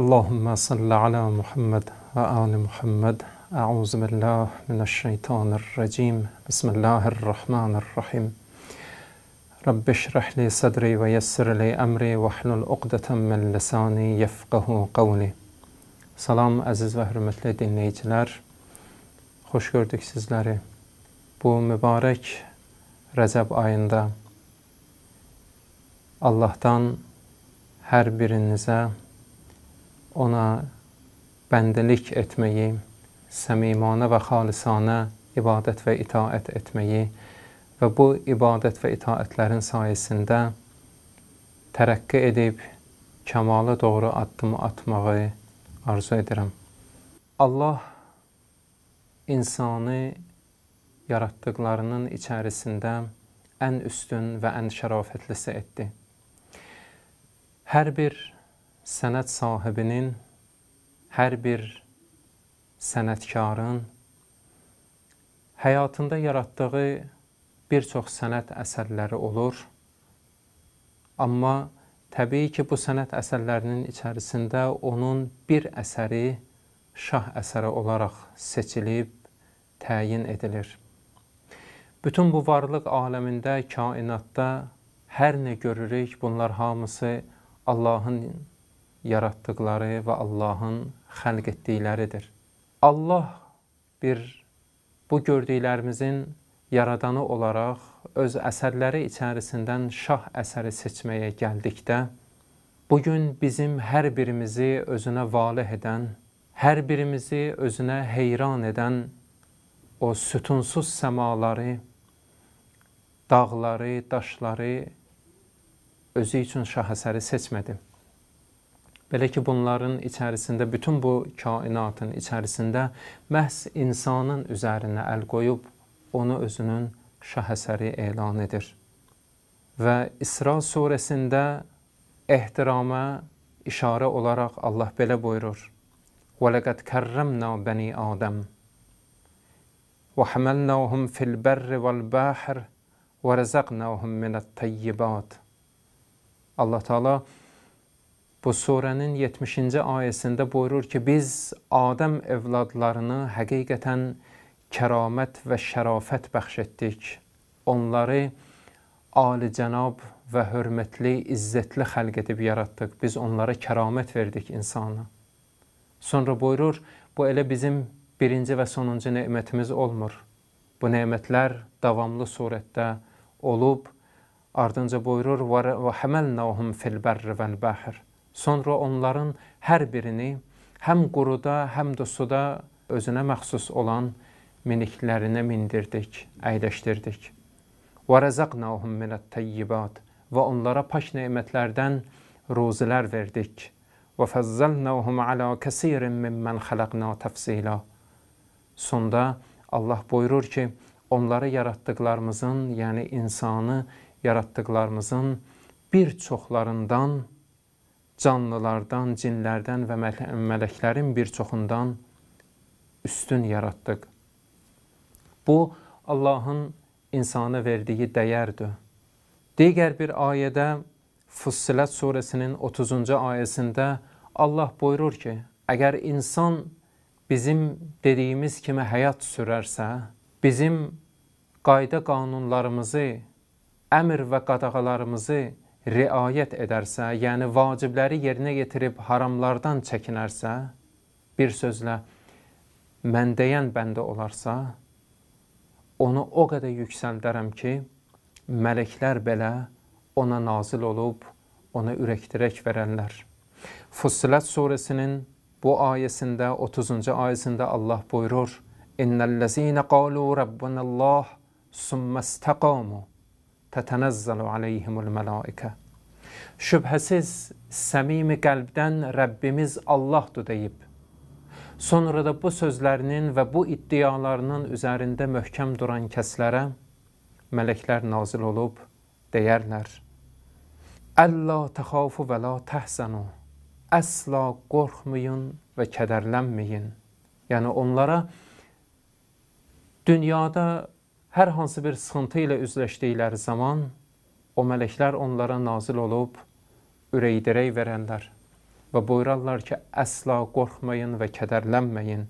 اللهم صل على محمد وآل محمد أعوذ بالله من الشيطان الرجيم بسم الله الرحمن الرحيم رب اشرح لي صدري ويسر لي أمري واحلل عقدة من lisani يفقه قولي Salam əziz və hörmətli dinləyicilər. Xoş gördük sizləri. Bu mübarək Rəcəb ayında Allahdan hər birinizə ona bəndilik etməyi, səmimanə və xalisanə ibadət və itaət etməyi və bu ibadət və itaətlərin sayəsində tərəqqi edib kəmala doğru addım atmağı arzu edirəm. Allah insanı yaratdıqlarının içərisində ən üstün və ən şərafətlisi etdi. Hər bir sənət sahibinin, hər bir sənətkarın həyatında yaratdığı bir çox sənət əsərləri olur. Amma təbii ki, bu sənət əsərlərinin içərisində onun bir əsəri şah əsəri olaraq seçilib, təyin edilir. Bütün bu varlıq aləmində, kainatda hər nə görürük, bunlar hamısı Allahın yaratdıqları və Allahın xəlq etdikləridir. Allah bir bu gördüklərimizin yaradanı olaraq öz əsərləri içərisindən şah əsəri seçməyə gəldikdə, bu gün bizim hər birimizi özünə valeh edən, hər birimizi özünə heyran edən o sütunsuz səmaları, dağları, daşları özü üçün şah əsəri seçmədi. Belə ki, bunların içərisində bütün bu kainatın içərisində məhz insanın üzərinə əl qoyub onu özünün şah əsəri elan edir. Və İsra surəsində ehtirama işarə olaraq Allah belə buyurur: "Və laqad karramna bani Adəm və hamalnahum fil berri vel bahr və razaqnahum min't tayyibat." Allah Taala Bu surənin 70-ci ayəsində buyurur ki, biz Adəm evladlarını həqiqətən kəramət və şərafət bəxş etdik. Onları alicənab və hörmətli, izzətli xəlq edib yaratdıq. Biz onlara kəramət verdik insana. Sonra buyurur, bu elə bizim birinci və sonuncu nemətimiz olmur. Bu nemətlər davamlı surətdə olub, ardınca buyurur, və həməlnəhum fil bərri vəl bəhr. Sonra onların hər birini həm quruda, həm də suda özünə məxsus olan miniklərinə mindirdik, əyləşdirdik. Və rəzaqnahum minət tayyibat və onlara pak nemətlərdən ruzilər verdik. Və fəzzəlnahum alə kəsirin mimmen xalaqna təfsilə. Sonda Allah buyurur ki, onları yaratdıqlarımızın, yəni insanı yaratdıqlarımızın bir çoxlarından canlılardan, cinlərdən və mələklərin bir çoxundan üstün yaratdıq. Bu Allahın insana verdiyi dəyərdir. Digər bir ayədə Fussilat surəsinin 30-cu ayəsində Allah buyurur ki, əgər insan bizim dediyimiz kimi həyat sürərsə, bizim qayda qanunlarımızı, əmr və qadağalarımızı riayət edərsə, yəni vacibləri yerinə yetirib haramlardan çəkinərsə, bir sözlə mən deyən bəndə olarsa, onu o qədər yüksəldərəm ki, mələklər belə ona nazil olub, ona ürəkdirək verənlər. Fussilat surəsinin bu ayəsində 30-cu ayəsində Allah buyurur: "İnnellezîne qâlû rabbunallâh summa istaqâmû tetenezzalu aleyhimul melâike." Şübhəsiz, səmimi qəlbdən Rəbbimiz Allahdır deyib. Sonra da bu sözlərinin və bu iddialarının üzərində möhkəm duran kəslərə mələklər nazil olub, deyərlər. Əllə təxafu və la təhzənu. Əsla qorxmayın və kədərlənməyin. Yəni onlara dünyada hər hansı bir sıxıntı ilə üzləşdikləri zaman O mələklər onlara nazil olub, ürəkdirək verənlər və buyurarlar ki, əsla qorxmayın və kədərlənməyin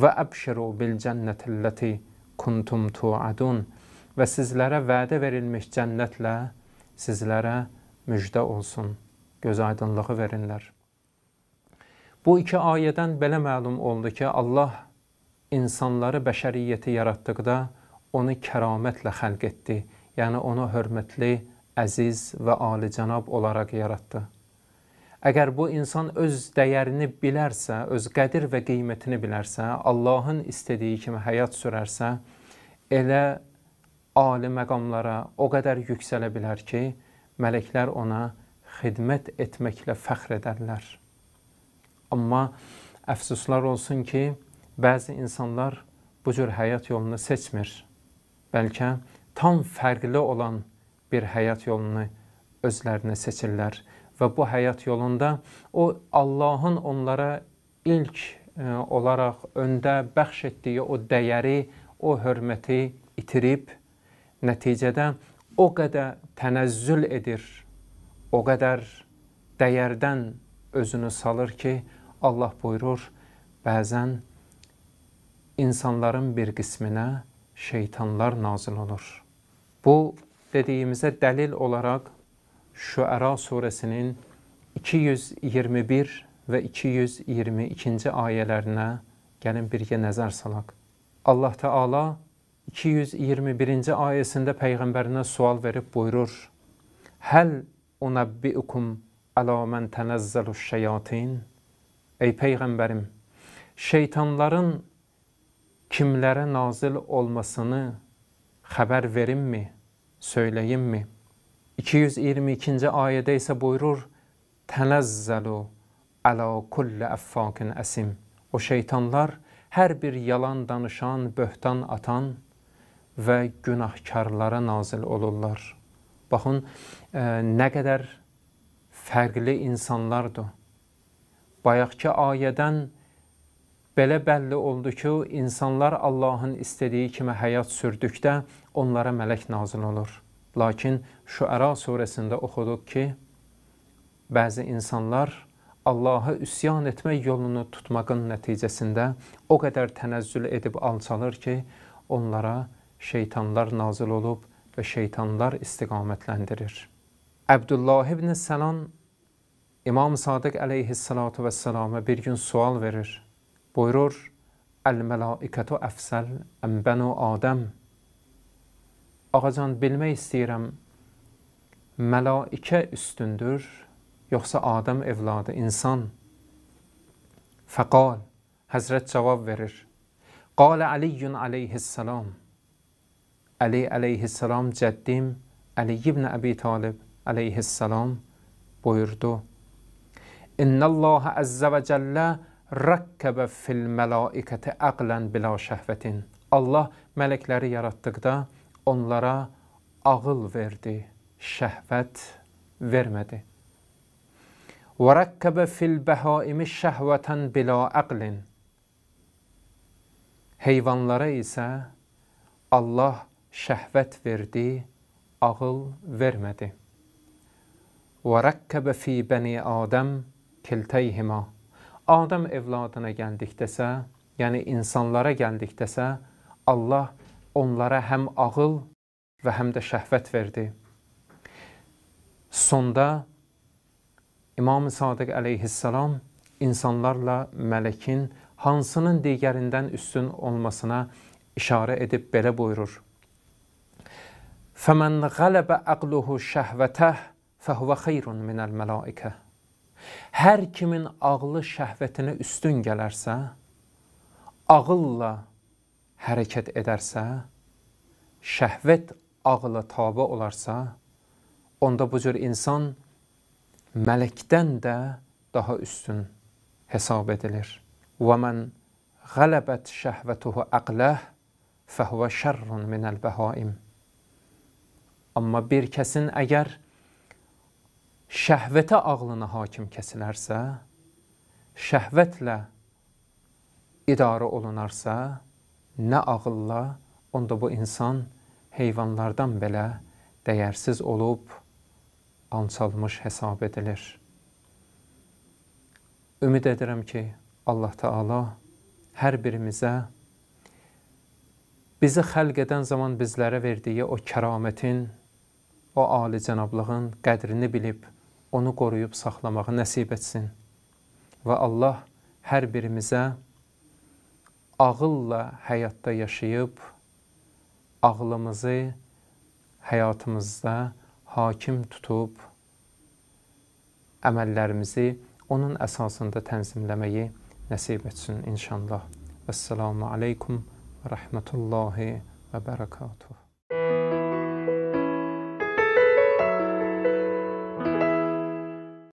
və əbşiru bil cənnətəlləti kuntum tuadun və sizlərə vədə verilmiş cənnətlə sizlərə müjdə olsun, göz aydınlığı verinlər. Bu iki ayədən belə məlum oldu ki, Allah insanları bəşəriyyəti yaratdıqda onu kəramətlə xəlq etdi, yəni onu hörmətli əziz və alicənab olaraq yaratdı. Əgər bu insan öz dəyərini bilərsə, öz qədir və qiymətini bilərsə, Allahın istədiyi kimi həyat sürərsə, elə ali məqamlara o qədər yüksələ bilər ki, mələklər ona xidmət etməklə fəxr edərlər. Amma əfsuslar olsun ki, bəzi insanlar bu cür həyat yolunu seçmir. Bəlkə tam fərqli olan bir həyat yolunu özlərinə seçirlər və bu həyat yolunda o Allahın onlara ilk e, olaraq öndə bəxş etdiyi o dəyəri, o hörməti itirib nəticədə o qədər tənəzzül edir, o qədər dəyərdən özünü salır ki, Allah buyurur, bəzən insanların bir qisminə şeytanlar nazil olur. Bu dediyimizə dəlil olaraq Şüəra surəsinin 221 və 222-ci ayələrinə gəlin birgə nəzər salaq. Allah Teala 221-ci ayəsində peyğəmbərinə sual verib buyurur: "Həl unabbiukum ala man tanazzaluş şeyatin?" Ey peyğəmbərim, şeytanların kimlərə nazil olmasını xəbər verinmi? söyleyeyim mi? 222. ayədə isə buyurur, Tənəzzəlu ələ kulli əffakin əsim. O şeytanlar hər bir yalan danışan, böhtan atan və günahkarlara nazil olurlar. Baxın, e, nə qədər fərqli insanlardır. Bayaqki ayədən Belə bəlli oldu ki, insanlar Allahın istədiyi kimi həyat sürdükdə onlara mələk nazil olur. Lakin Şüəra surəsində oxuduq ki, bəzi insanlar Allaha üsyan etmək yolunu tutmağın nəticəsində o qədər tənəzzül edib alçalır ki, onlara şeytanlar nazil olub və şeytanlar istiqamətləndirir. Əbdullah ibn Sənan İmam Sadıq əleyhissalatu vəssalama bir gün sual verir buyurur Əl-Mələikətü əfsəl əmbənu Adəm Ağacan bilmək istəyirəm mələikə üstündür yoxsa Adəm evladı insan Fəqal Həzrət cavab verir Qalə Əliyyün aleyhissalam Əli aleyhissalam cəddim Əli ibn Əbi Talib aleyhissalam buyurdu İnnəlləhə əzzə və cəllə Rakkəbə fil mələikətə əqlən bila şəhvətin. Allah mələkləri yaratdıqda onlara ağıl verdi, şəhvət vermədi. Və rakkəbə fil bəhaimi şəhvətən bila əqlin. Heyvanlara isə Allah şəhvət verdi, ağıl vermədi. Və rakkəbə fi bəni Adəm kiltəyhima. Adam evladına gəldikdəsə, yəni insanlara gəldikdəsə, Allah onlara həm ağıl və həm də şəhvət verdi. Sonda İmam-ı Sadiq əleyhissalam insanlarla mələkin hansının digərindən üstün olmasına işarə edib belə buyurur. فَمَنْ غَلَبَ عَقْلُهُ شَهْوَتَهُ فَهُوَ خَيْرٌ مِنَ الْمَلَائِكَةِ Hər kimin ağlı şəhvətinə üstün gələrsə, ağılla hərəkət edərsə, şəhvət ağla tabe olarsa, onda bu cür insan mələkdən də daha üstün hesab edilir. Və mən غلبت شهوته عقله فهو شر من البهائم. Amma bir kəsin əgər şəhvətə ağlına hakim kəsilərsə, şəhvətlə idarə olunarsa, nə ağılla, onda bu insan heyvanlardan belə dəyərsiz olub, alçalmış hesab edilir. Ümid edirəm ki, Allah Taala hər birimizə bizi xəlq edən zaman bizlərə verdiyi o kəramətin, o ali cənablığın qədrini bilib, onu qoruyub saxlamağı nəsib etsin. Və Allah hər birimizə ağılla həyatda yaşayıb, ağlımızı həyatımızda hakim tutub, əməllərimizi onun əsasında tənzimləməyi nəsib etsin inşallah. Vəssalamu aleykum və rəhmətullahi və bərəkatuhu.